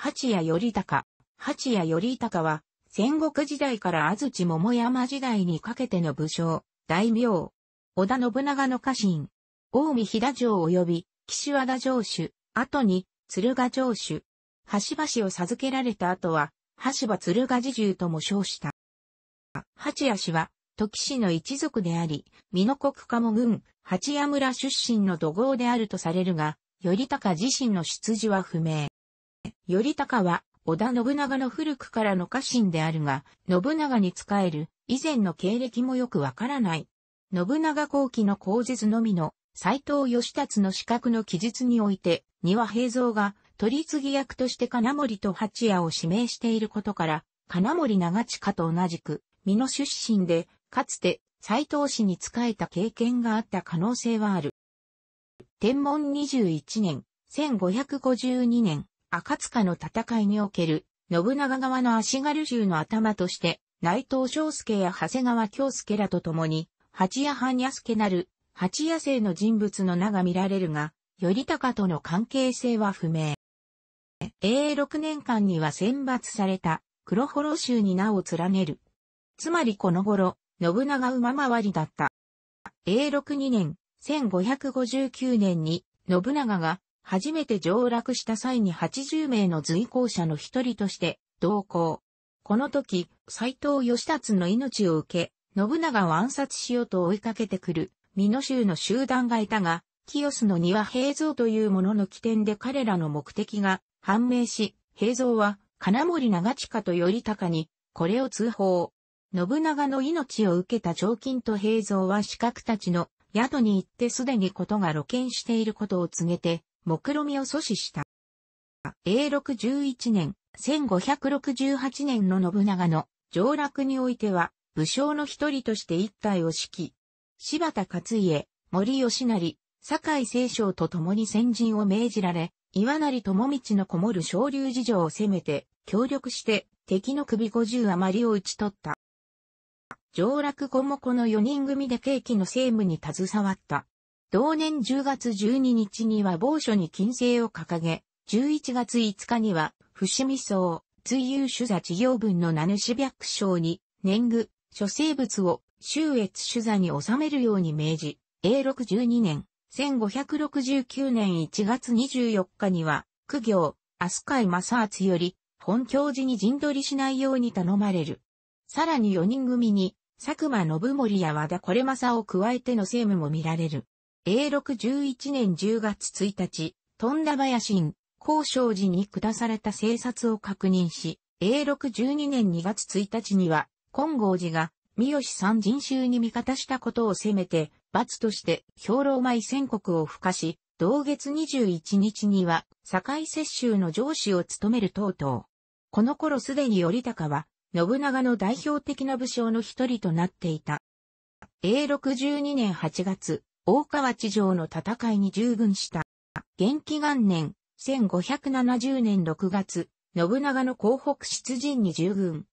八谷頼高。八谷頼高は、戦国時代から安土桃山時代にかけての武将、大名。織田信長の家臣。近江飛騨城及び、岸和田城主、後に、鶴ヶ城主。橋橋を授けられた後は、橋場鶴ヶ侍従とも称した。八谷氏は、時氏の一族であり、美濃国家も軍、八谷村出身の土豪であるとされるが、頼高自身の出自は不明。頼高は、織田信長の古くからの家臣であるが、信長に仕える以前の経歴もよくわからない。信長後期の口実のみの斎藤義達の資格の記述において、庭平蔵が取次役として金森と八谷を指名していることから、金森長近と同じく、美濃出身で、かつて斎藤氏に仕えた経験があった可能性はある。天文21年、1552年、赤塚の戦いにおける、信長側の足軽衆の頭として、内藤章介や長谷川京介らと共に、八谷半安家なる、八谷生の人物の名が見られるが、頼高との関係性は不明。永6年間には選抜された、黒幌衆に名を連ねる。つまりこの頃、信長馬回りだった。永6 2年、1559年に、信長が初めて上洛した際に80名の随行者の一人として同行。この時、斎藤義達の命を受け、信長を暗殺しようと追いかけてくる、美濃州の集団がいたが、清須の庭平蔵というものの起点で彼らの目的が判明し、平蔵は金森長近と頼高に、これを通報。信長の命を受けた常勤と平蔵は死角たちの宿に行ってすでにことが露見していることを告げて、目論みを阻止した。永禄11年、1568年の信長の上洛においては、武将の一人として一体を指揮。柴田勝家、森吉成、堺清少と共に先陣を命じられ、岩成智道のこもる昇竜事情を攻めて、協力して敵の首50余りを討ち取った。上洛後もこの4人組で景気の政務に携わった。同年10月12日には某所に金星を掲げ、11月5日には、伏見荘、追遊取座事業分の名主白章に、年貢、諸生物を、周越取座に収めるように命じ、永禄12年、1569年1月24日には、苦行、飛鳥井正厚より、本教寺に陣取りしないように頼まれる。さらに4人組に、佐久間信盛や和田これまを加えての政務も見られる。A611 年10月1日、富田林院、高昌寺に下された生殺を確認し、A612 年2月1日には、金剛寺が、三好三人衆に味方したことを責めて、罰として、兵糧米宣国を付加し、同月21日には、堺摂州の上司を務める等々。この頃すでに頼高は、信長の代表的な武将の一人となっていた。A612 年8月、大川地上の戦いに従軍した。元気元年、1570年6月、信長の広北出陣に従軍。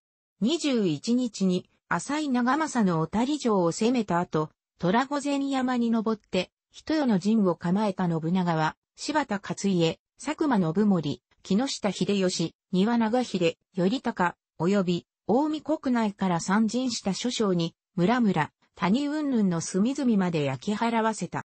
21日に、浅井長政の小谷城を攻めた後、虎御前山に登って、人世の陣を構えた信長は、柴田勝家、佐久間信盛、木下秀吉、庭長秀、頼高、及び、大見国内から参陣した諸将に、村々、谷云々の隅々まで焼き払わせた。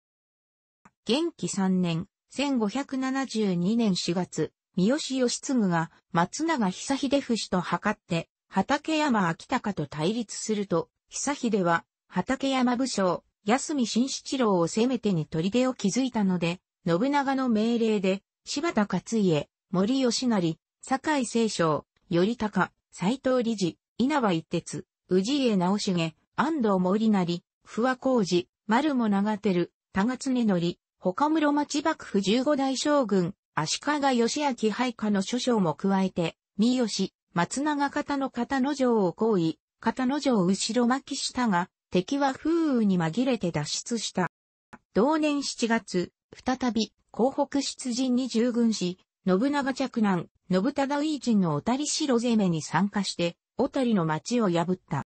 元気3年、1572年4月、三好義継が松永久秀夫氏と測って、畠山秋高と対立すると、久秀は畠山武将、安見新七郎を攻めてに取り出を築いたので、信長の命令で、柴田勝家、森吉成、堺清少、頼高、斎藤理事、稲葉一徹、宇治家直重、安藤森成、不和工事、丸も長照、田賀常則、他室町幕府十五代将軍、足利義明配下の諸将も加えて、三好、松永方の方の城を行為、方の城を後ろ巻きしたが、敵は風雨に紛れて脱出した。同年七月、再び、広北出陣に従軍し、信長嫡男、信忠維陣の小谷城攻めに参加して、小谷の町を破った。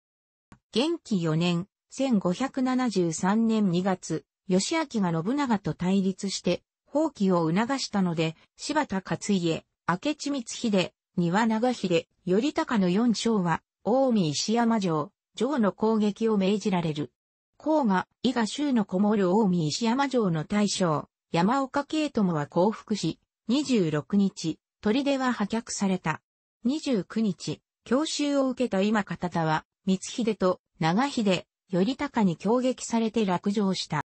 元気4年、1573年2月、義明が信長と対立して、放棄を促したので、柴田勝家、明智光秀、丹羽長秀、頼高の4将は、近江石山城、城の攻撃を命じられる。甲賀、伊賀州のこもる近江石山城の大将、山岡慶友は降伏し、26日、砦は破却された。29日、教習を受けた今方田は、光秀と長秀、頼高に攻撃されて落城した。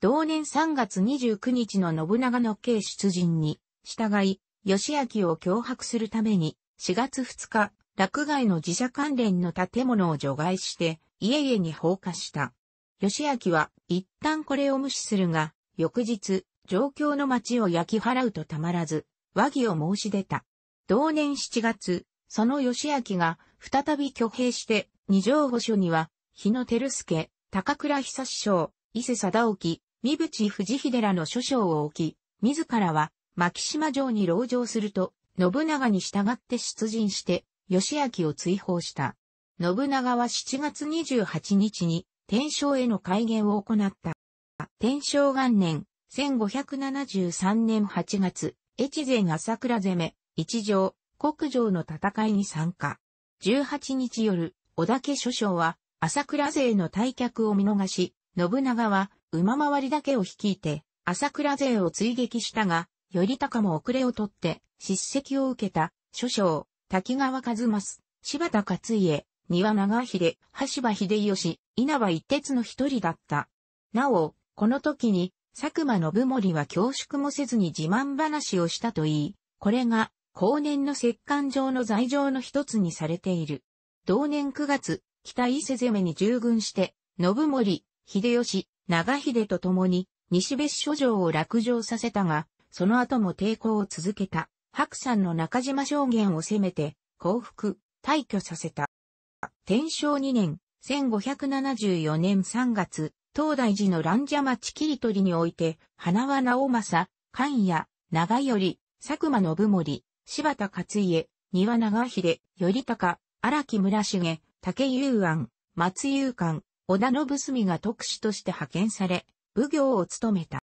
同年3月29日の信長の計出陣に従い、義明を脅迫するために4月2日、落外の自社関連の建物を除外して家々に放火した。義明は一旦これを無視するが、翌日、状況の町を焼き払うとたまらず、和議を申し出た。同年7月、その義明が再び挙兵して二条御所には、日野照介、高倉久志将、伊勢貞沖、三淵藤秀らの諸将を置き、自らは牧島城に籠城すると、信長に従って出陣して、義明を追放した。信長は7月28日に天正への改元を行った。天正元年、1573年8月、越前朝倉攻め、一条、国城の戦いに参加。18日夜、織田家諸将は、朝倉勢の退却を見逃し、信長は、馬回りだけを率いて、朝倉勢を追撃したが、頼高も遅れをとって、叱責を受けた、諸将、滝川和正、柴田勝家、庭長秀、橋場秀吉、稲葉一徹の一人だった。なお、この時に、佐久間信盛は恐縮もせずに自慢話をしたといい、これが後年の石棺状の罪状の一つにされている。同年9月、北伊勢攻めに従軍して、信盛、秀吉、長秀と共に、西別所城を落城させたが、その後も抵抗を続けた、白山の中島証言を攻めて、降伏、退去させた。天正2年、1574年3月、東大寺の乱邪町切り取りにおいて、花輪直政、関谷、長頼、佐久間信盛、柴田勝家、庭長秀、頼高、荒木村重、竹雄安、松雄館、織田信澄が特使として派遣され、武行を務めた。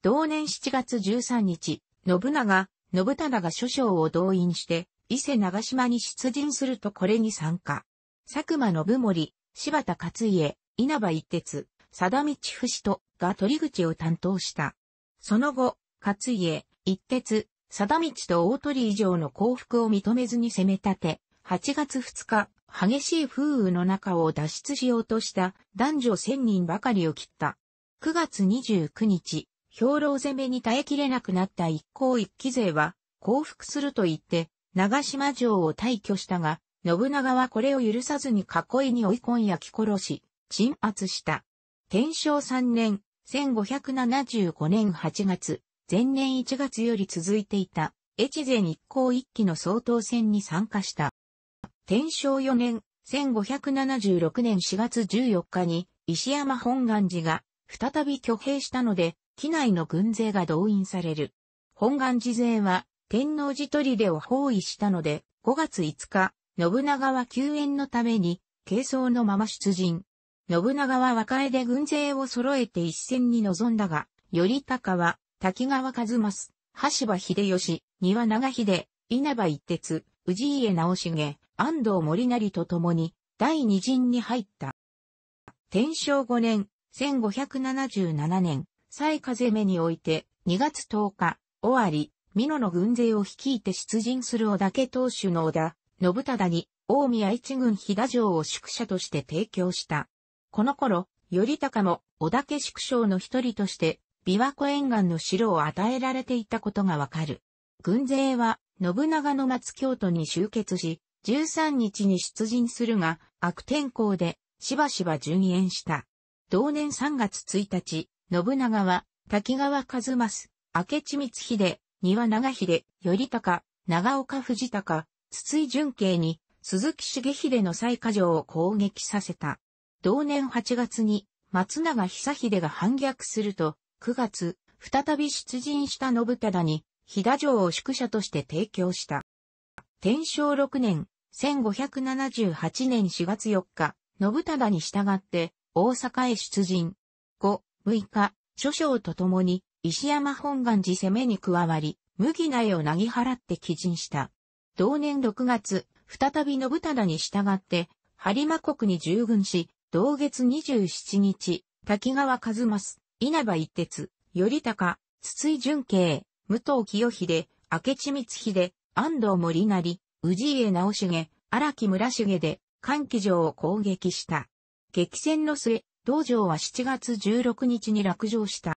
同年7月13日、信長、信忠が諸将を動員して、伊勢長島に出陣するとこれに参加。佐久間信盛、柴田勝家、稲葉一徹、貞道伏とが取り口を担当した。その後、勝家、一徹、貞道と大鳥以上の降伏を認めずに攻め立て、8月2日、激しい風雨の中を脱出しようとした男女1000人ばかりを切った。9月29日、兵糧攻めに耐えきれなくなった一向一騎勢は、降伏すると言って、長島城を退去したが、信長はこれを許さずに囲いに追い込んやき殺し、鎮圧した。天正3年、1575年8月、前年1月より続いていた越前一向一揆の総統選に参加した。天正4年、1576年4月14日に石山本願寺が再び挙兵したので、機内の軍勢が動員される。本願寺勢は天皇寺砦を包囲したので、5月5日、信長は救援のために、軽装のまま出陣。信長は和解で軍勢を揃えて一戦に臨んだが、頼高は滝川和正、橋場秀吉、庭長秀、稲葉一徹、氏家直重、安藤森成と共に、第二陣に入った。天正5年、1577年、西風目において、2月10日、尾張、美濃の軍勢を率いて出陣する織田家当主の織田、信忠に、大宮一軍飛騨城を宿舎として提供した。この頃、頼高も織田家宿舎の一人として、琵琶湖沿岸の城を与えられていたことがわかる。軍勢は、信長の松京都に集結し、13日に出陣するが、悪天候で、しばしば順延した。同年3月1日、信長は、滝川和正、明智光秀、庭長秀、頼高、長岡藤高、筒井淳慶に、鈴木茂秀の最下城を攻撃させた。同年8月に、松永久秀が反逆すると、9月、再び出陣した信忠に、飛騨城を宿舎として提供した。天正6年、1578年4月4日、信忠に従って、大阪へ出陣。5、6日、諸将と共に、石山本願寺攻めに加わり、麦苗をなぎ払って起陣した。同年6月、再び信忠に従って、播磨国に従軍し、同月27日、滝川和正、稲葉一徹、頼高、筒井淳慶、武藤清秀、明智光秀、安藤森成、宇治家直重、荒木村重で、関喜城を攻撃した。激戦の末、道場は7月16日に落城した。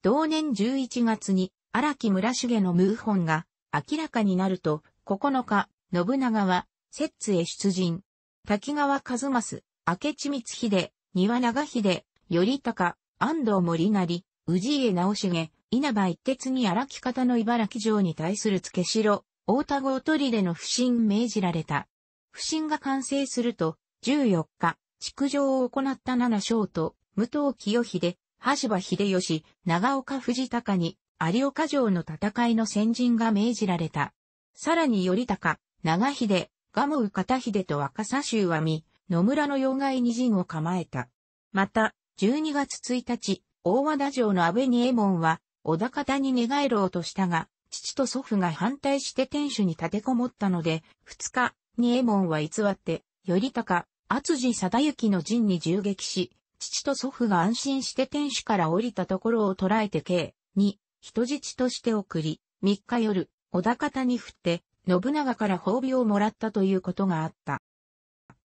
同年11月に、荒木村重の謀反が明らかになると、9日、信長は、摂津へ出陣。滝川和正、明智光秀、庭長秀、頼高、安藤森成、宇治家直重、稲葉一徹に荒木方の茨城城に対する付け城、大田郷砦の不審命じられた。不審が完成すると、14日、築城を行った七将と、武藤清秀、橋場秀吉、長岡藤高に、有岡城の戦いの先陣が命じられた。さらに頼高、長秀、蒲生片秀と若狭州は見、野村の要害に陣を構えた。また、12月1日、大和田城の安倍に右衛門は、小田方に寝返ろうとしたが、父と祖父が反対して天守に立てこもったので、2日、に右衛門は偽って、頼高、厚地貞行の陣に銃撃し、父と祖父が安心して天守から降りたところを捉えて計、に、人質として送り、3日夜、小田方に振って、信長から褒美をもらったということがあった。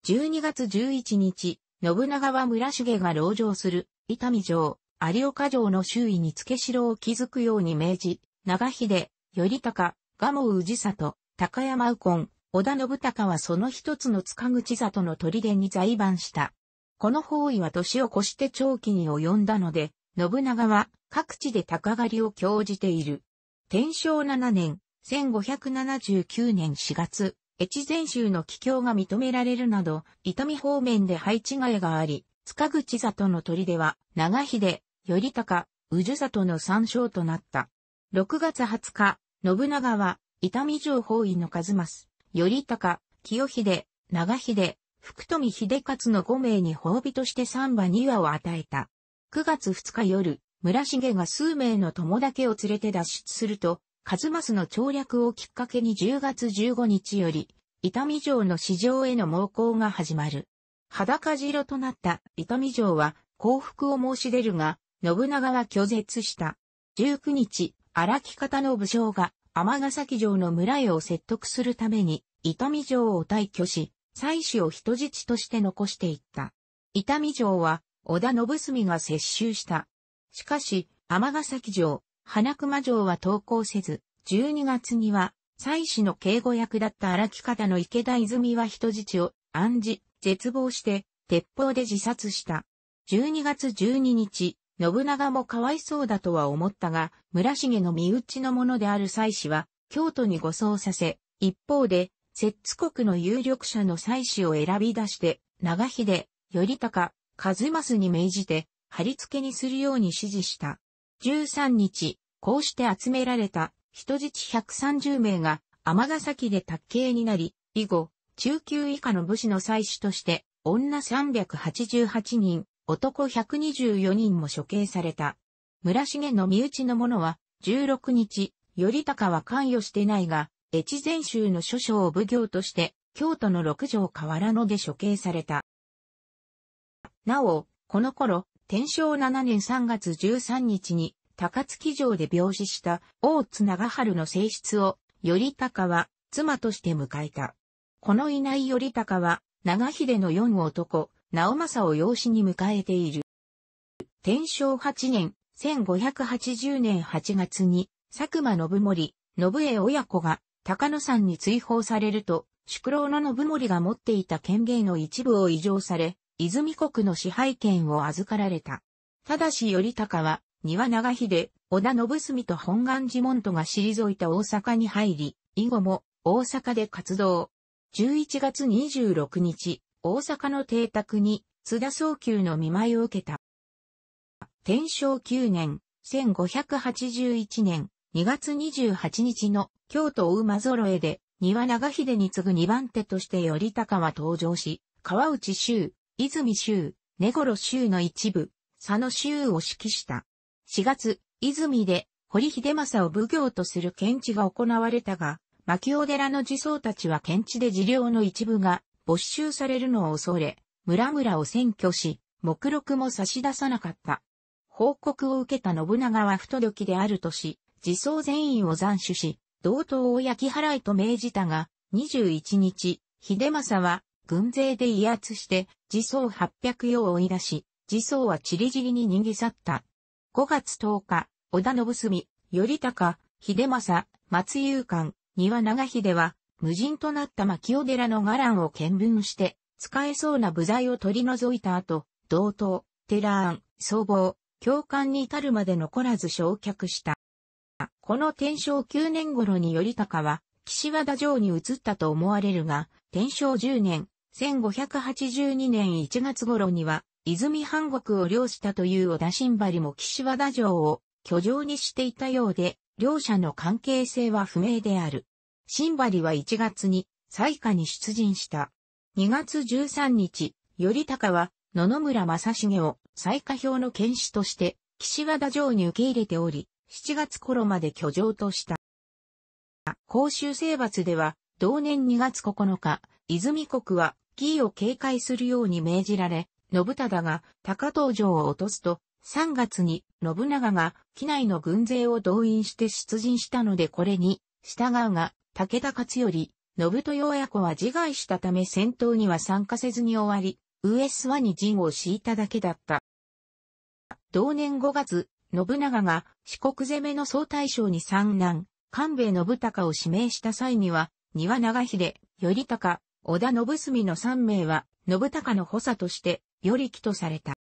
12月11日、信長は村重が籠城する、伊丹城、有岡城の周囲に付け城を築くように命じ、長秀、頼高、蒲生氏里、高山右近、織田信孝はその一つの塚口里の砦に在番した。この包囲は年を越して長期に及んだので、信長は各地で鷹狩りを興じている。天正7年、1579年4月、越前州の帰郷が認められるなど、伊丹方面で配置替えがあり、塚口里の砦は、長秀、頼高、宇治里の参照となった。6月20日、信長は、伊丹城方位の数ます、頼高、清秀、長秀、福富秀勝の5名に褒美として三馬二羽を与えた。9月2日夜、村重が数名の友だけを連れて脱出すると、数正の調略をきっかけに10月15日より、伊丹城の市場への猛攻が始まる。裸城となった伊丹城は降伏を申し出るが、信長は拒絶した。19日、荒木方の武将がヶ崎城の村へを説得するために、伊丹城を退去し、妻子を人質として残していった。伊丹城は、織田信澄が接収した。しかし、ヶ崎城、花熊城は投稿せず、12月には、妻子の警護役だった荒木方の池田泉は人質を暗示、絶望して、鉄砲で自殺した。12月12日、信長もかわいそうだとは思ったが、村重の身内のものである妻子は、京都に護送させ、一方で、摂津国の有力者の妻子を選び出して、長秀、頼高、和正に命じて、貼り付けにするように指示した。13日、こうして集められた人質130名が尼崎で卓刑になり、以後、中級以下の武士の祭祀として、女388人、男124人も処刑された。村重の身内の者は、16日、頼高は関与してないが、越前州の諸将を奉行として、京都の六条河原野で処刑された。なお、この頃、天正7年3月13日に高槻城で病死した大津長春の性質を、頼高は妻として迎えた。このいない頼高は、長秀の四男、直政を養子に迎えている。天正8年、1580年8月に、佐久間信盛、信江親子が、高野山に追放されると、宿老の信盛が持っていた権限の一部を移譲され、泉国の支配権を預かられた。ただし頼高は、庭長秀、織田信澄と本願寺門徒が退いた大阪に入り、以後も大阪で活動。11月26日、大阪の邸宅に津田総久の見舞いを受けた。天正9年、1581年2月28日の京都馬揃えで、庭長秀に次ぐ2番手として頼高は登場し、川内周、泉州、根頃州の一部、佐野州を指揮した。4月、泉で、堀秀政を奉行とする検知が行われたが、牧尾寺の寺僧たちは検知で事領の一部が没収されるのを恐れ、村々を占拠し、目録も差し出さなかった。報告を受けた信長は不届きであるとし、自僧全員を斬首し、同等を焼き払いと命じたが、21日、秀政は軍勢で威圧して自走八百0を追い出し、自走はちりじりに逃げ去った。5月10日、織田信澄、頼高、秀政、松勇館、庭長秀は、無人となった牧尾寺の伽藍を見分して、使えそうな部材を取り除いた後、同等、寺庵、僧ン、総合、教官に至るまで残らず焼却した。この天正9年頃に頼高は、岸和田城に移ったと思われるが、天正10年、1582年1月頃には、泉半国を領したという小田新張も岸和田城を居城にしていたようで、両者の関係性は不明である。新張は1月に、最下に出陣した。2月13日、頼高は、野々村正成を最下表の剣士として、岸和田城に受け入れており、7月頃まで居城とした。公衆征伐では、同年2月9日、泉国はキーを警戒するように命じられ、信忠が高東城を落とすと、3月に信長が機内の軍勢を動員して出陣したのでこれに、従うが、武田勝頼、信豊親子は自害したため戦闘には参加せずに終わり、上諏訪に陣を敷いただけだった。同年5月、信長が四国攻めの総大将に三男、官兵衛信孝を指名した際には、庭長秀、頼高、織田信澄の三名は、信孝の補佐として、より起とされた。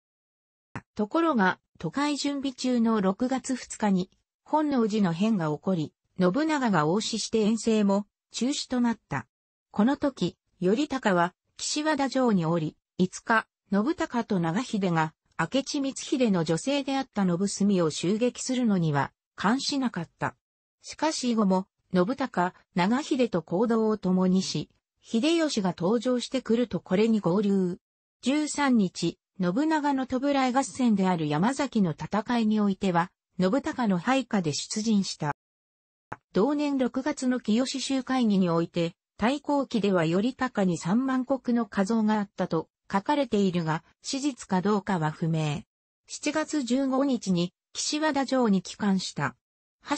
ところが、都会準備中の6月2日に、本能寺の変が起こり、信長が応死して遠征も中止となった。この時、頼高は岸和田城におり、5日、信孝と長秀が明智光秀の女性であった信澄を襲撃するのには関しなかった。しかし以後も、信孝、長秀と行動を共にし、秀吉が登場してくるとこれに合流。13日、信長の弔い合戦である山崎の戦いにおいては、信孝の配下で出陣した。同年6月の清州会議において、対抗期では頼高に3万国の画像があったと書かれているが、史実かどうかは不明。7月15日に岸和田城に帰還した。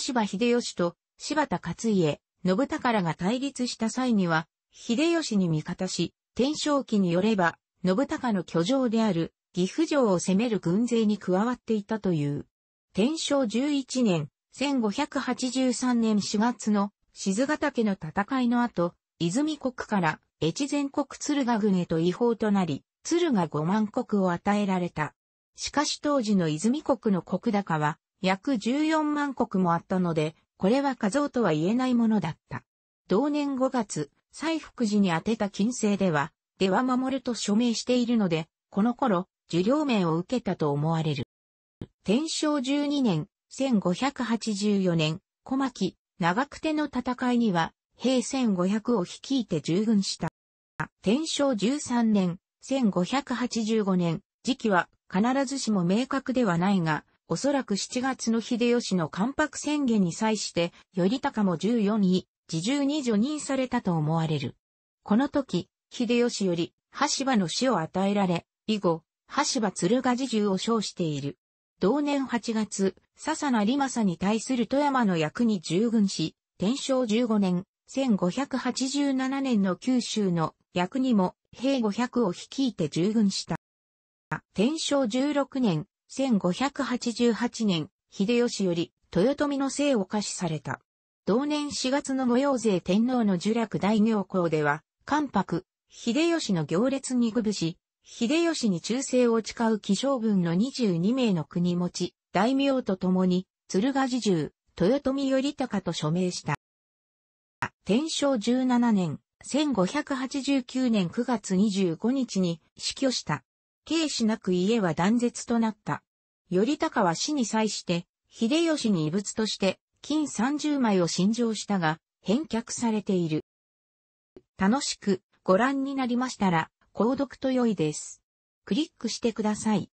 橋場秀吉と柴田勝家、信孝が対立した際には、秀吉に味方し、天正期によれば、信孝の居城である岐阜城を攻める軍勢に加わっていたという。天正11年、1583年4月の静ヶ岳の戦いの後、泉国から越前国鶴ヶ軍へと違法となり、鶴ヶ五万国を与えられた。しかし当時の泉国の国高は約14万国もあったので、これは数とは言えないものだった。同年5月、西福寺に宛てた金星では、では守ると署名しているので、この頃、受領名を受けたと思われる。天正12年、1584年、小牧、長久手の戦いには、兵1500を率いて従軍した。天正13年、1585年、時期は必ずしも明確ではないが、おそらく7月の秀吉の関白宣言に際して、頼高も14位、自重に除任されたと思われる。この時、秀吉より、羽柴の死を与えられ、以後、羽柴鶴ヶ自重を称している。同年8月、笹名利政に対する富山の役に従軍し、天正15年、1587年の九州の役にも兵500を率いて従軍した。天正16年、1588年、秀吉より豊臣の姓を可視された。同年4月の模様税天皇の呪落大行幸では、関白、秀吉の行列にぐぶし、秀吉に忠誠を誓う起承軍の22名の国持ち、大名と共に、鶴ヶ寺中、豊臣頼高と署名した。天正17年、1589年9月25日に死去した。軽視なく家は断絶となった。頼高は死に際して、秀吉に遺物として、金30枚を新上したが、返却されている。楽しくご覧になりましたら、購読と良いです。クリックしてください。